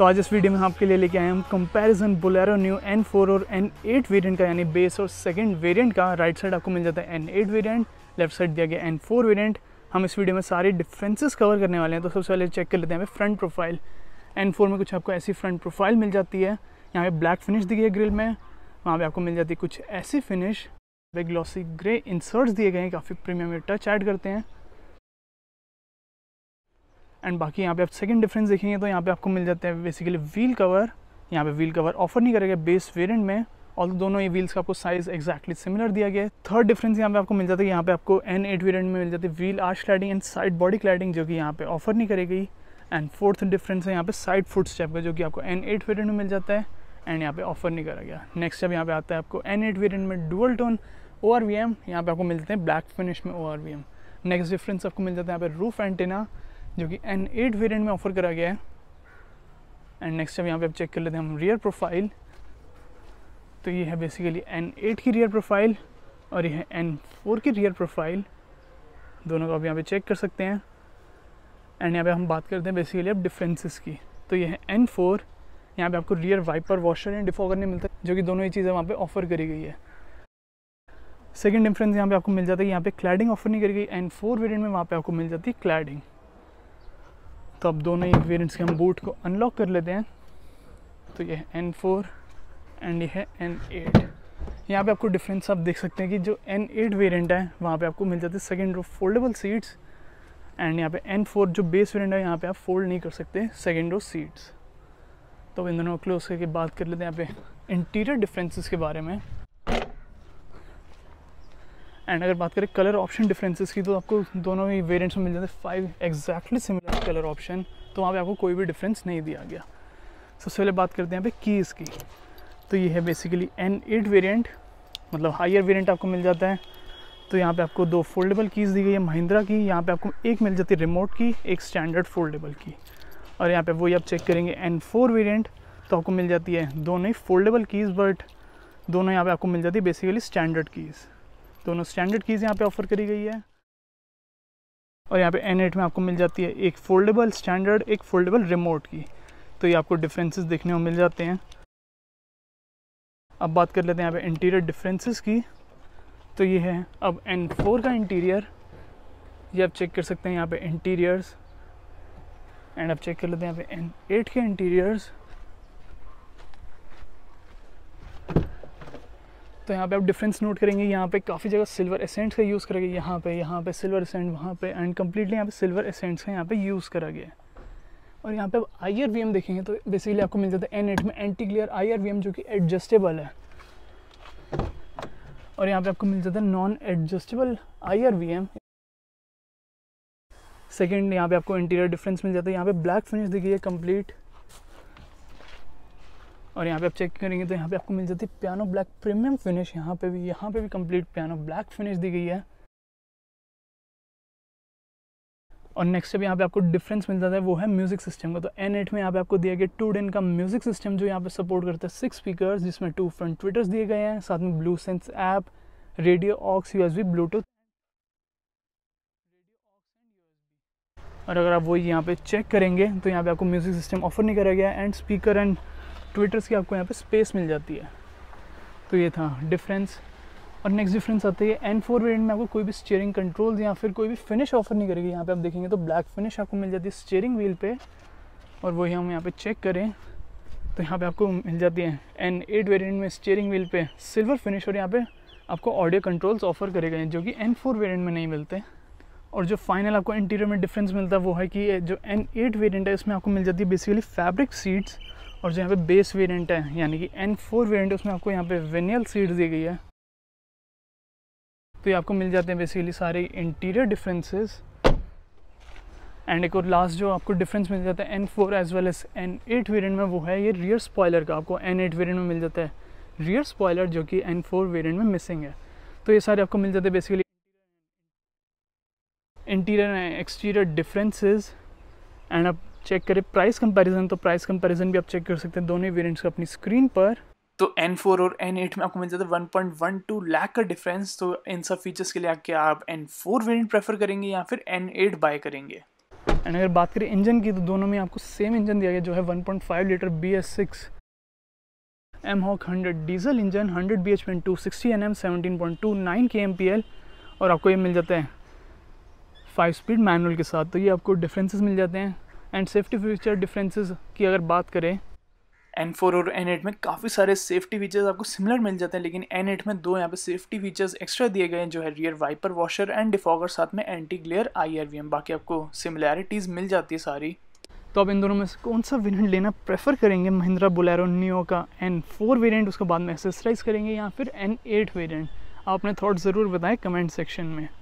तो आज इस वीडियो में आपके लिए लेके आए हम comparison Bolero new N four और एन एट वेरियंट का यानी बेस और सेकंड वेरिएंट का राइट साइड आपको मिल जाता है N eight variant left side दिया गया एन फोर वेरियंट हम इस वीडियो में सारे डिफ्रेंसेस कवर करने वाले हैं तो सबसे पहले चेक कर लेते हैं हमें फ्रंट प्रोफाइल एन फोर में कुछ आपको ऐसी फ्रंट प्रोफाइल मिल जाती है यहाँ पे ब्लैक फिनिश दी गई है ग्रिल में वहाँ पर आपको मिल जाती है कुछ ऐसी फिनिश ग्लॉसी ग्रे इंसर्ट्स दिए गए हैं काफ़ी प्रीमियम टच ऐड करते हैं एंड बाकी यहाँ पे आप सेकंड डिफरेंस देखेंगे तो यहाँ पे आपको मिल जाते हैं बेसिकली व्हील कवर यहाँ पे व्हील कवर ऑफर नहीं करेगा बेस वेरिएंट में और दोनों ये व्हील्स का आपको साइज एक्जैक्टली सिमिलर दिया गया है थर्ड डिफरेंस यहाँ पे आपको मिल जाता है यहाँ पे आपको एन एट वेरियंट में मिल जाती है wheel arch cladding and side body cladding जो कि यहाँ पे ऑफर नहीं करेगी एंड फोर्थ डिफरेंस है यहाँ पे साइड फुट स्टेप का जो कि आपको एन एट में मिल जाता है एंड यहाँ पे ऑफर नहीं करा गया नेक्स्ट स्टेप यहाँ पे आता है आपको एन एट वेरियंट में dual tone O R V M यहाँ पे आपको मिलते हैं ब्लैक फिनिश में O R V M next difference आपको मिल जाता है यहाँ पे रूफ एंटेना जो कि एन एट वेरियंट में ऑफर करा गया है एंड नेक्स्ट अब यहाँ पे आप चेक कर लेते हैं हम रियर प्रोफाइल तो ये है बेसिकली एन एट की रियर प्रोफाइल और ये है एन फोर की रियर प्रोफाइल दोनों को आप यहाँ पे चेक कर सकते हैं एंड यहाँ पे हम बात करते हैं बेसिकली अब डिफेंसिस की तो ये है एन फोर यहाँ पे आपको rear wiper washer and defogger नहीं मिलता जो कि दोनों ही चीज़ें वहाँ पर ऑफर करी गई है सेकेंड डिफरेंस यहाँ पे आपको मिल जाता है यहाँ पे क्लैडिंग ऑफर नहीं करी गई एन फोर वेरियंट में वहाँ पे आपको मिल जाती है क्लैडिंग तो अब दोनों ही वेरियंट्स के हम बूट को अनलॉक कर लेते हैं तो ये है एन फोर एंड ये है एन एट यहाँ पर आपको डिफरेंस आप देख सकते हैं कि जो एन एट वेरियंट है वहाँ पे आपको मिल जाते हैं second row foldable seats and यहाँ पे एन फोर जो बेस वेरियंट है यहाँ पे आप फोल्ड नहीं कर सकते सेकेंड रो सीट्स तो इन दोनों क्लोज करके बात कर लेते हैं यहाँ पे इंटीरियर डिफरेंसेस के बारे में एंड अगर बात करें कलर ऑप्शन डिफरेंसेस की तो आपको दोनों ही वेरिएंट्स में मिल जाते हैं five exactly similar colour option तो वहाँ पे आपको कोई भी डिफरेंस नहीं दिया गया सबसे पहले बात करते हैं यहाँ पे कीज़ की तो ये है बेसिकली एन एट वेरियंट मतलब हायर वेरियंट आपको मिल जाता है तो यहाँ पे आपको दो फोल्डेबल कीज़ दी गई है महिंद्रा की यहाँ पे आपको एक मिल जाती है रिमोट की एक स्टैंडर्ड फोल्डेबल की और यहाँ पे वही आप चेक करेंगे एन फोर वेरियंट तो आपको मिल जाती है दोनों ही फोल्डेबल कीज़ बट दोनों यहाँ पे आपको मिल जाती है बेसिकली स्टैंडर्ड कीज़ दोनों स्टैंडर्ड कीज़ यहाँ पे ऑफर करी गई है और यहाँ पे एन एट में आपको मिल जाती है एक फोल्डेबल स्टैंडर्ड एक फोल्डेबल रिमोट की तो ये आपको डिफरेंसेस देखने को मिल जाते हैं अब बात कर लेते हैं यहाँ पे इंटीरियर डिफरेंसेस की तो ये है अब एन फोर का इंटीरियर ये आप चेक कर सकते हैं यहाँ पे इंटीरियर्स एंड आप चेक कर लेते हैं यहाँ पे एन एट के इंटीरियर्स तो यहाँ पे आप डिफरेंस नोट करेंगे यहाँ पे काफ़ी जगह सिल्वर एसेंट्स का यूज़ करा गया यहाँ पे यहाँ पे सिल्वर एसेंट वहाँ पे एंड कम्प्लीटली यहाँ पे सिल्वर एसेंट्स का यहाँ पे यूज़ करा गया और यहाँ पे आप आई आर वी एम देखेंगे तो बेसिकली आपको मिल जाता है एन एट में anti glare I R V M जो कि एडजस्टेबल है और यहाँ पे आपको मिल जाता है non adjustable I R V M second यहाँ पे आपको इंटीरियर डिफरेंस मिल जाता है यहाँ पे ब्लैक फिनिश दिखी है कंप्लीट और यहाँ पे आप चेक करेंगे तो यहाँ पे आपको मिल जाती है पियानो ब्लैक प्रीमियम फिनिश यहाँ पे भी यहाँ पे भी कंप्लीट पियानो ब्लैक फिनिश दी गई है और नेक्स्ट जब यहाँ पे आपको डिफरेंस मिल जाता है वो है म्यूज़िक सिस्टम का तो एन एट में यहाँ पे आपको दिया गया टू डेन का म्यूज़िक सिस्टम जो यहाँ पे सपोर्ट करता है सिक्स स्पीकर जिसमें टू फ्रंट ट्विटर्स दिए गए हैं साथ में blue sense app radio aux U Bluetooth और अगर आप वो यहाँ पे चेक करेंगे तो यहाँ पे आपको म्यूज़िक सिस्टम ऑफर नहीं करा गया एंड स्पीकर एंड ट्विटर्स की आपको यहाँ पे स्पेस मिल जाती है तो ये था डिफरेंस और नेक्स्ट डिफरेंस आती है एन फोर वेरियंट में आपको कोई भी स्टेयरिंग कंट्रोल या फिर कोई भी फिनिश ऑफर नहीं करेगी यहाँ पे आप देखेंगे तो ब्लैक फिनिश आपको मिल जाती है स्टेयरिंग व्हील पे और वही हम यहाँ पे चेक करें तो यहाँ पे आपको मिल जाती है एन एट वेरियंट में स्टेयरिंग व्हील पे सिल्वर फिनिश और यहाँ पे आपको ऑडियो कंट्रोल्स ऑफर करे गए हैं जो कि एन फोर वेरियंट में नहीं मिलते और जो फाइनल आपको इंटीरियर में डिफरेंस मिलता है वो है कि जो एन एट वेरियंट है इसमें आपको मिल जाती है बेसिकली फैब्रिक सीट्स और जो यहाँ पे बेस वेरिएंट है यानी कि एन फोर वेरियंट उसमें आपको यहाँ पे वेनियल सीड्स दी गई है तो ये आपको मिल जाते हैं बेसिकली सारे इंटीरियर डिफरेंसेस एंड एक और लास्ट जो आपको डिफरेंस मिल जाता है N four as well as N eight variant में वो है ये रियर स्पॉयलर का आपको एन एट वेरियंट में मिल जाता है रियर स्पॉयलर जो कि एन फोर वेरियंट में मिसिंग है तो ये सारे आपको मिल जाते हैं basically interior and exterior differences and आप चेक करें प्राइस कंपैरिजन तो प्राइस कंपैरिजन भी आप चेक कर सकते हैं दोनों वेरियंट्स का अपनी स्क्रीन पर तो N4 और N8 में आपको मिल जाता है 1.12 लाख का डिफरेंस तो इन सब फीचर्स के लिए आके आप N4 वेरिएंट प्रेफर करेंगे या फिर N8 बाय करेंगे एंड अगर बात करें इंजन की तो दोनों में आपको सेम इंजन दिया गया जो है 1.5 litre B S six M hawk hundred diesel engine 100 B H में two sixty N M seventeen point two nine K M P L और आपको ये मिल जाते हैं फाइव स्पीड मैनुअल के साथ तो ये आपको डिफरेंसेस मिल जाते हैं एंड सेफ्टी फीचर डिफरेंसेस की अगर बात करें एन फोर और एन एट में काफ़ी सारे सेफ्टी फीचर्स आपको सिमिलर मिल जाते हैं लेकिन एन एट में दो यहाँ पे सेफ्टी फीचर्स एक्स्ट्रा दिए गए हैं जो है rear wiper washer and defogger साथ में anti glare I R V M बाकी आपको सिमिलैरिटीज़ मिल जाती है सारी तो आप इन दोनों में से कौन सा वेरिएंट लेना प्रेफर करेंगे महिंद्रा बुलेरो नियो का एन फोर वेरियंट उसके बाद में एक्सेसराइज करेंगे या फिर एन एट वेरियंट अपने थाट्स ज़रूर बताएं कमेंट सेक्शन में